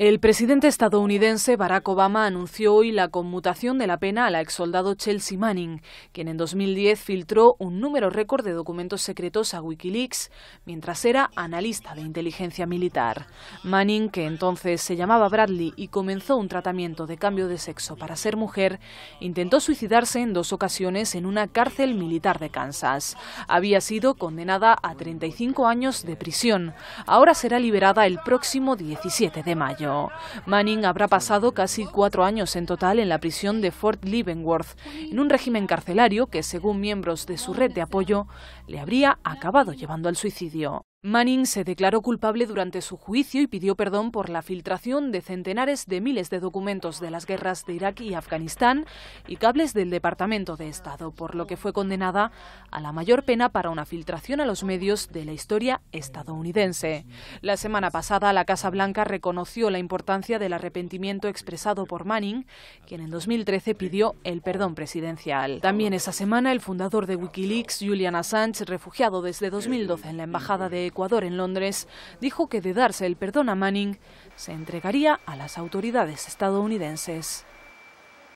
El presidente estadounidense Barack Obama anunció hoy la conmutación de la pena a la soldado Chelsea Manning, quien en 2010 filtró un número récord de documentos secretos a Wikileaks mientras era analista de inteligencia militar. Manning, que entonces se llamaba Bradley y comenzó un tratamiento de cambio de sexo para ser mujer, intentó suicidarse en dos ocasiones en una cárcel militar de Kansas. Había sido condenada a 35 años de prisión. Ahora será liberada el próximo 17 de mayo. Manning habrá pasado casi cuatro años en total en la prisión de Fort Leavenworth, en un régimen carcelario que, según miembros de su red de apoyo, le habría acabado llevando al suicidio. Manning se declaró culpable durante su juicio y pidió perdón por la filtración de centenares de miles de documentos de las guerras de Irak y Afganistán y cables del Departamento de Estado, por lo que fue condenada a la mayor pena para una filtración a los medios de la historia estadounidense. La semana pasada, la Casa Blanca reconoció la importancia del arrepentimiento expresado por Manning, quien en 2013 pidió el perdón presidencial. También esa semana, el fundador de Wikileaks, Julian Assange, refugiado desde 2012 en la Embajada de Ecuador en Londres, dijo que de darse el perdón a Manning, se entregaría a las autoridades estadounidenses.